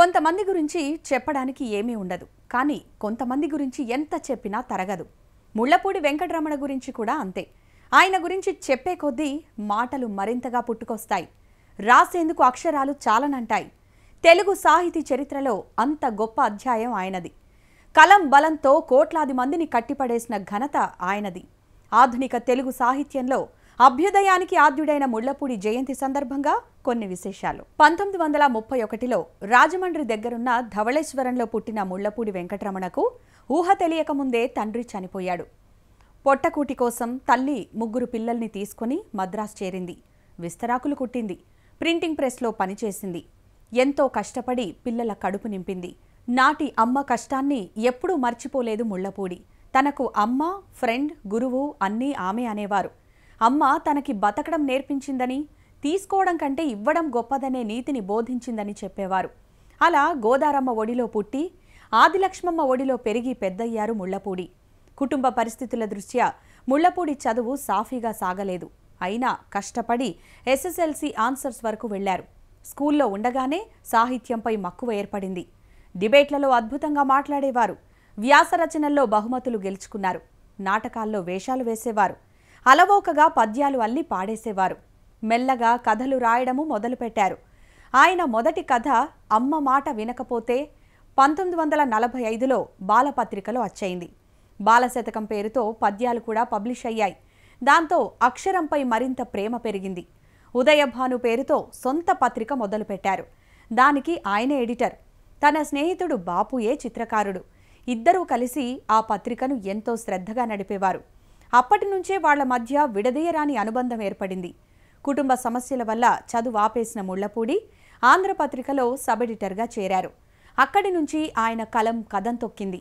కొంతమంది గురించి చెప్పడానికి ఏమీ ఉండదు కానీ కొంతమంది గురించి ఎంత చెప్పినా తరగదు ముళ్లపూడి వెంకటరమణ గురించి కూడా అంతే ఆయన గురించి చెప్పే కొద్దీ మాటలు మరింతగా పుట్టుకొస్తాయి రాసేందుకు అక్షరాలు చాలనంటాయి తెలుగు సాహితీ చరిత్రలో అంత గొప్ప అధ్యాయం ఆయనది కలం బలంతో కోట్లాది మందిని కట్టిపడేసిన ఘనత ఆయనది ఆధునిక తెలుగు సాహిత్యంలో అభ్యుదయానికి ఆద్యుడైన ముళ్లపూడి జయంతి సందర్భంగా కొన్ని విశేషాలు పంతొమ్మిది వందల ముప్పై ఒకటిలో రాజమండ్రి దగ్గరున్న ధవళేశ్వరంలో పుట్టిన ముళ్లపూడి వెంకటరమణకు ఊహ తెలియకముందే తండ్రి చనిపోయాడు పొట్టకూటి కోసం తల్లి ముగ్గురు పిల్లల్ని తీసుకుని మద్రాసు చేరింది విస్తరాకులు కుట్టింది ప్రింటింగ్ ప్రెస్లో పనిచేసింది ఎంతో కష్టపడి పిల్లల కడుపు నింపింది నాటి అమ్మ కష్టాన్ని ఎప్పుడూ మర్చిపోలేదు ముళ్లపూడి తనకు అమ్మ ఫ్రెండ్ గురువు అన్నీ ఆమె అనేవారు అమ్మ తనకి బతకడం నేర్పించిందని తీసుకోవడం కంటే ఇవ్వడం గొప్పదనే నీతిని బోధించిందని చెప్పేవారు అలా గోదారమ్మ ఒడిలో పుట్టి ఆదిలక్ష్మమ్మ ఒడిలో పెరిగి పెద్దయ్యారు ముళ్లపూడి కుటుంబ పరిస్థితుల దృష్ట్యా ముళ్లపూడి చదువు సాఫీగా సాగలేదు అయినా కష్టపడి ఎస్ఎస్ఎల్సి ఆన్సర్స్ వరకు వెళ్లారు స్కూల్లో ఉండగానే సాహిత్యంపై మక్కువ ఏర్పడింది డిబేట్లలో అద్భుతంగా మాట్లాడేవారు వ్యాసరచనల్లో బహుమతులు గెలుచుకున్నారు నాటకాల్లో వేషాలు వేసేవారు అలవోకగా పద్యాలు అల్లి పాడేసేవారు మెల్లగా కథలు రాయడము మొదలుపెట్టారు ఆయన మొదటి కథ అమ్మ మాట వినకపోతే పంతొమ్మిది వందల నలభై ఐదులో బాలపత్రికలో అచ్చయింది బాలశతకం పేరుతో పద్యాలు కూడా పబ్లిష్ అయ్యాయి దాంతో అక్షరంపై మరింత ప్రేమ పెరిగింది ఉదయభాను పేరుతో సొంత పత్రిక మొదలుపెట్టారు దానికి ఆయనే ఎడిటర్ తన స్నేహితుడు బాపుయే చిత్రకారుడు ఇద్దరూ కలిసి ఆ పత్రికను ఎంతో శ్రద్ధగా నడిపేవారు అప్పటి నుంచే వాళ్ల మధ్య విడదీయరాని అనుబంధం ఏర్పడింది కుటుంబ సమస్యల వల్ల చదువు ఆపేసిన ముళ్లపూడి ఆంధ్రపత్రికలో సబ్ ఎడిటర్గా చేరారు అక్కడి నుంచి ఆయన కలం కథం తొక్కింది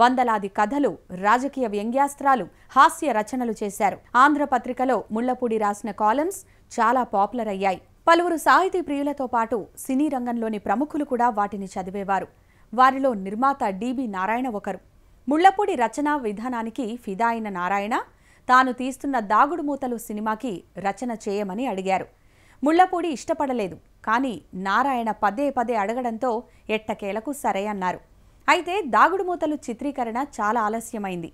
వందలాది కథలు రాజకీయ వ్యంగ్యాస్త్రాలు హాస్య రచనలు చేశారు ఆంధ్రపత్రికలో ముళ్లపూడి రాసిన కాలమ్స్ చాలా పాపులర్ అయ్యాయి పలువురు సాహితీ ప్రియులతో పాటు సినీ రంగంలోని ప్రముఖులు కూడా వాటిని చదివేవారు వారిలో నిర్మాత డిబి నారాయణ ఒకరు ముళ్లపూడి రచనా విధానానికి ఫిదా అయిన నారాయణ తాను తీస్తున్న దాగుడు మూతలు సినిమాకి రచన చేయమని అడిగారు ముళ్లపూడి ఇష్టపడలేదు కానీ నారాయణ పదే పదే అడగడంతో ఎట్టకేలకు సరే అన్నారు అయితే దాగుడు మూతలు చిత్రీకరణ చాలా ఆలస్యమైంది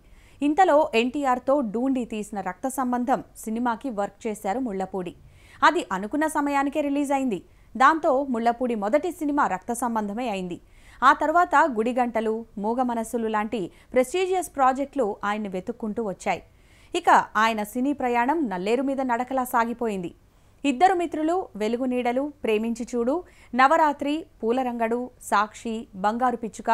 ఇంతలో ఎన్టీఆర్తో డూండి తీసిన రక్త సంబంధం సినిమాకి వర్క్ చేశారు ముళ్లపూడి అది అనుకున్న సమయానికే రిలీజ్ అయింది దాంతో ముళ్లపూడి మొదటి సినిమా రక్త సంబంధమే అయింది ఆ తర్వాత గుడిగంటలు మూగ మనసులు లాంటి ప్రెస్టీజియస్ ప్రాజెక్టులు ఆయన్ని వెతుక్కుంటూ వచ్చాయి ఇక ఆయన సినీ ప్రయాణం నల్లేరు మీద నడకలా సాగిపోయింది ఇద్దరు మిత్రులు వెలుగు నీడలు ప్రేమించి చూడు నవరాత్రి పూలరంగడు సాక్షి బంగారు పిచ్చుక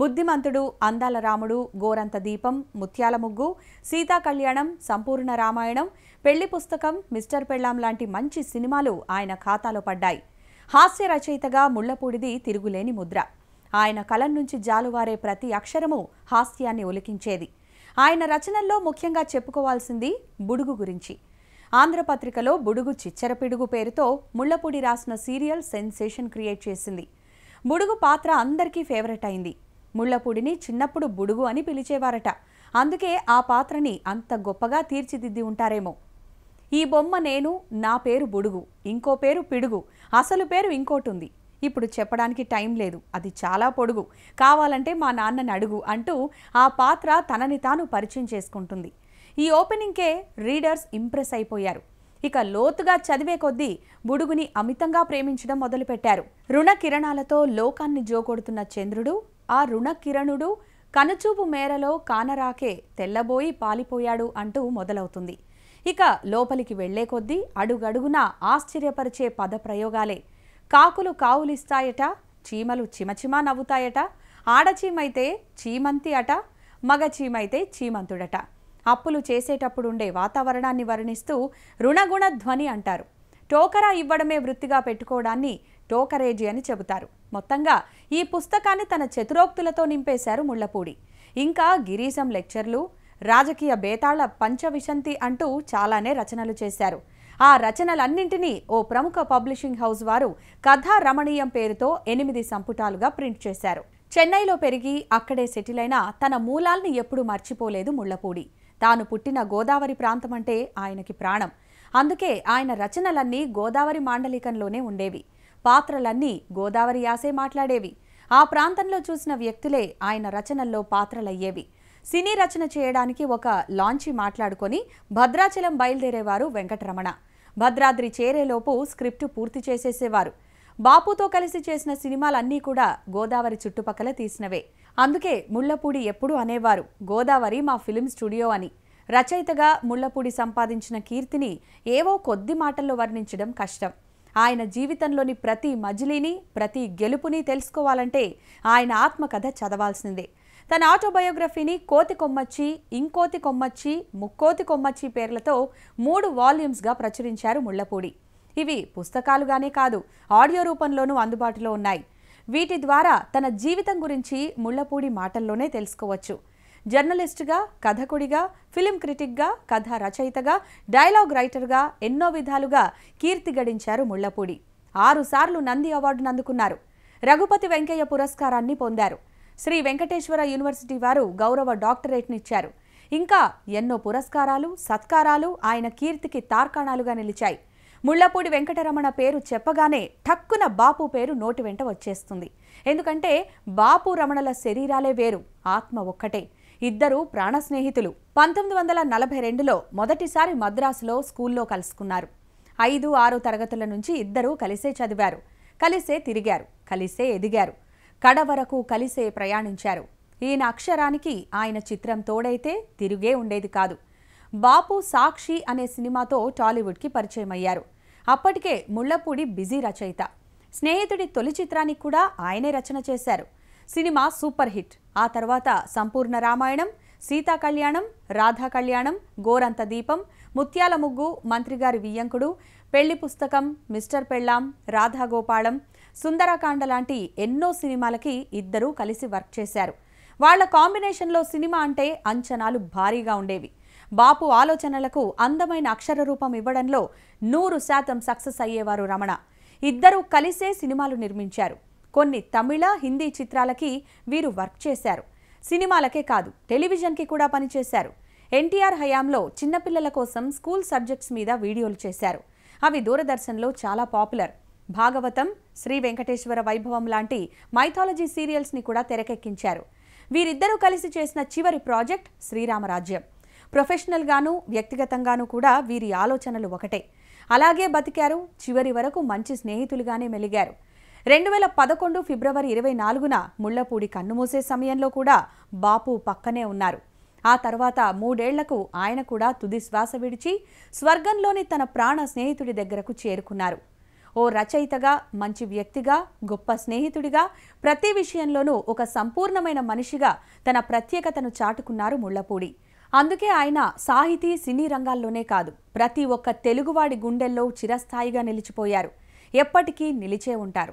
బుద్ధిమంతుడు అందాల రాముడు గోరంత దీపం ముత్యాల ముగ్గు సీతా కళ్యాణం సంపూర్ణ రామాయణం పెళ్లి పుస్తకం మిస్టర్ పెళ్ళాం లాంటి మంచి సినిమాలు ఆయన ఖాతాలో పడ్డాయి హాస్య రచయితగా ముళ్లపూడిది తిరుగులేని ముద్ర ఆయన కలం నుంచి జాలువారే ప్రతి అక్షరము హాస్యాన్ని ఒలికించేది ఆయన రచనల్లో ముఖ్యంగా చెప్పుకోవాల్సింది బుడుగు గురించి ఆంధ్రపత్రికలో బుడుగు చిచ్చరపిడుగు పేరుతో ముళ్లపూడి రాసిన సీరియల్ సెన్సేషన్ క్రియేట్ చేసింది బుడుగు పాత్ర అందరికీ ఫేవరెట్ అయింది ముళ్లపూడిని చిన్నప్పుడు బుడుగు అని పిలిచేవారట అందుకే ఆ పాత్రని అంత గొప్పగా తీర్చిదిద్ది ఉంటారేమో ఈ బొమ్మ నేను నా పేరు బుడుగు ఇంకో పేరు పిడుగు అసలు పేరు ఇంకోటి ఉంది ఇప్పుడు చెప్పడానికి టైం లేదు అది చాలా పొడుగు కావాలంటే మా నాన్నని అడుగు అంటూ ఆ పాత్ర తనని తాను పరిచయం చేసుకుంటుంది ఈ ఓపెనింగ్కే రీడర్స్ ఇంప్రెస్ అయిపోయారు ఇక లోతుగా చదివే కొద్దీ బుడుగుని అమితంగా ప్రేమించడం మొదలుపెట్టారు రుణ కిరణాలతో లోకాన్ని జోకొడుతున్న చంద్రుడు ఆ రుణ కిరణుడు కనుచూపు మేరలో కానరాకే తెల్లబోయి పాలిపోయాడు అంటూ మొదలవుతుంది ఇక లోపలికి వెళ్లే కొద్దీ అడుగడుగునా ఆశ్చర్యపరిచే పదప్రయోగాలే కాకులు కావులిస్తాయట చీమలు చిమచిమ నవ్వుతాయట ఆడచీమైతే చీమంతి అట మగ చీమంతుడట అప్పులు చేసేటప్పుడుండే వాతావరణాన్ని వర్ణిస్తూ రుణగుణ ధ్వని అంటారు టోకరా ఇవ్వడమే వృత్తిగా పెట్టుకోవడాన్ని టోకరేజీ అని చెబుతారు మొత్తంగా ఈ పుస్తకాన్ని తన చతురోక్తులతో నింపేశారు ముళ్లపూడి ఇంకా గిరీశం లెక్చర్లు రాజకీయ బేతాళ పంచవిశంతి అంటూ చాలానే రచనలు చేశారు ఆ రచనలన్నింటినీ ఓ ప్రముఖ పబ్లిషింగ్ హౌస్ వారు కథా రమణీయం పేరుతో ఎనిమిది సంపుటాలుగా ప్రింట్ చేశారు చెన్నైలో పెరిగి అక్కడే సెటిల్ అయిన తన మూలాల్ని ఎప్పుడూ మర్చిపోలేదు ముళ్లపూడి తాను పుట్టిన గోదావరి ప్రాంతమంటే ఆయనకి ప్రాణం అందుకే ఆయన రచనలన్నీ గోదావరి మాండలికంలోనే ఉండేవి పాత్రలన్నీ గోదావరి యాసే మాట్లాడేవి ఆ ప్రాంతంలో చూసిన వ్యక్తులే ఆయన రచనల్లో పాత్రలయ్యేవి సినీ రచన చేయడానికి ఒక లాంచి మాట్లాడుకొని భద్రాచలం బయలుదేరేవారు వెంకటరమణ భద్రాద్రి చేరేలోపు స్క్రిప్ట్ పూర్తి చేసేసేవారు బాపుతో కలిసి చేసిన సినిమాలన్నీ కూడా గోదావరి చుట్టుపక్కల తీసినవే అందుకే ముళ్లపూడి ఎప్పుడూ అనేవారు గోదావరి మా ఫిలిం స్టూడియో అని రచయితగా ముళ్లపూడి సంపాదించిన కీర్తిని ఏవో కొద్ది మాటల్లో వర్ణించడం కష్టం ఆయన జీవితంలోని ప్రతి మజిలీని ప్రతి గెలుపుని తెలుసుకోవాలంటే ఆయన ఆత్మకథ చదవాల్సిందే తన ఆటోబయోగ్రఫీని కోతి కొమ్మచ్చి ఇంకోతి కొమ్మచ్చి ముక్కోతి కొమ్మచ్చి పేర్లతో మూడు వాల్యూమ్స్గా ప్రచురించారు ముళ్లపూడి ఇవి పుస్తకాలుగానే కాదు ఆడియో రూపంలోనూ అందుబాటులో ఉన్నాయి వీటి ద్వారా తన జీవితం గురించి ముళ్లపూడి మాటల్లోనే తెలుసుకోవచ్చు జర్నలిస్టుగా కథకుడిగా ఫిలిం క్రిటిక్గా కథ రచయితగా డైలాగ్ రైటర్గా ఎన్నో విధాలుగా కీర్తి గడించారు ముళ్లపూడి ఆరుసార్లు నంది అవార్డును అందుకున్నారు రఘుపతి వెంకయ్య పురస్కారాన్ని పొందారు శ్రీ వెంకటేశ్వర యూనివర్సిటీ వారు గౌరవ డాక్టరేట్నిచ్చారు ఇంకా ఎన్నో పురస్కారాలు సత్కారాలు ఆయన కీర్తికి తార్కాణాలుగా నిలిచాయి ముళ్లపూడి వెంకటరమణ పేరు చెప్పగానే ఠక్కున బాపు పేరు నోటి వెంట వచ్చేస్తుంది ఎందుకంటే బాపు రమణల శరీరాలే వేరు ఆత్మ ఒక్కటే ఇద్దరు ప్రాణ స్నేహితులు పంతొమ్మిది వందల నలభై రెండులో మొదటిసారి మద్రాసులో స్కూల్లో కలుసుకున్నారు ఐదు ఆరు తరగతుల నుంచి ఇద్దరూ కలిసే చదివారు కలిసే తిరిగారు కలిసే ఎదిగారు కడ వరకు కలిసే ప్రయాణించారు ఈయన అక్షరానికి ఆయన చిత్రం తోడైతే తిరిగే ఉండేది కాదు బాపు సాక్షి అనే సినిమాతో టాలీవుడ్కి పరిచయమయ్యారు అప్పటికే ముళ్లపూడి బిజీ రచయిత స్నేహితుడి తొలి చిత్రానికి కూడా ఆయనే రచన చేశారు సినిమా సూపర్ హిట్ ఆ తర్వాత సంపూర్ణ రామాయణం సీతా కళ్యాణం రాధా కళ్యాణం గోరంత దీపం ముత్యాల ముగ్గు మంత్రిగారి వియ్యంకుడు పెళ్లి పుస్తకం మిస్టర్ పెళ్ళాం రాధాగోపాళం సుందరకాండ లాంటి ఎన్నో సినిమాలకి ఇద్దరూ కలిసి వర్క్ చేశారు వాళ్ల కాంబినేషన్లో సినిమా అంటే అంచనాలు భారీగా ఉండేవి బాపు ఆలోచనలకు అందమైన అక్షర రూపం ఇవ్వడంలో నూరు శాతం సక్సెస్ అయ్యేవారు రమణ ఇద్దరూ కలిసే సినిమాలు నిర్మించారు కొన్ని తమిళ హిందీ చిత్రాలకి వీరు వర్క్ చేశారు సినిమాలకే కాదు టెలివిజన్కి కూడా పనిచేశారు ఎన్టీఆర్ హయాంలో చిన్నపిల్లల కోసం స్కూల్ సబ్జెక్ట్స్ మీద వీడియోలు చేశారు అవి దూరదర్శన్లో చాలా పాపులర్ భాగవతం శ్రీ వెంకటేశ్వర వైభవం లాంటి మైథాలజీ సీరియల్స్ని కూడా తెరకెక్కించారు వీరిద్దరూ కలిసి చేసిన చివరి ప్రాజెక్ట్ శ్రీరామరాజ్యం ప్రొఫెషనల్గాను వ్యక్తిగతంగానూ కూడా వీరి ఆలోచనలు ఒకటే అలాగే బతికారు చివరి వరకు మంచి స్నేహితులుగానే మెలిగారు రెండు వేల పదకొండు ఫిబ్రవరి ఇరవై నాలుగున ముళ్లపూడి కన్నుమూసే సమయంలో కూడా బాపు పక్కనే ఉన్నారు ఆ తర్వాత మూడేళ్లకు ఆయన కూడా తుది శ్వాస విడిచి స్వర్గంలోని తన ప్రాణ స్నేహితుడి దగ్గరకు చేరుకున్నారు ఓ రచయితగా మంచి వ్యక్తిగా గొప్ప స్నేహితుడిగా ప్రతి విషయంలోనూ ఒక సంపూర్ణమైన మనిషిగా తన ప్రత్యేకతను చాటుకున్నారు ముళ్లపూడి అందుకే ఆయన సాహితీ సినీ రంగాల్లోనే కాదు ప్రతి ఒక్క తెలుగువాడి గుండెల్లో చిరస్థాయిగా నిలిచిపోయారు ఎప్పటికీ నిలిచే ఉంటారు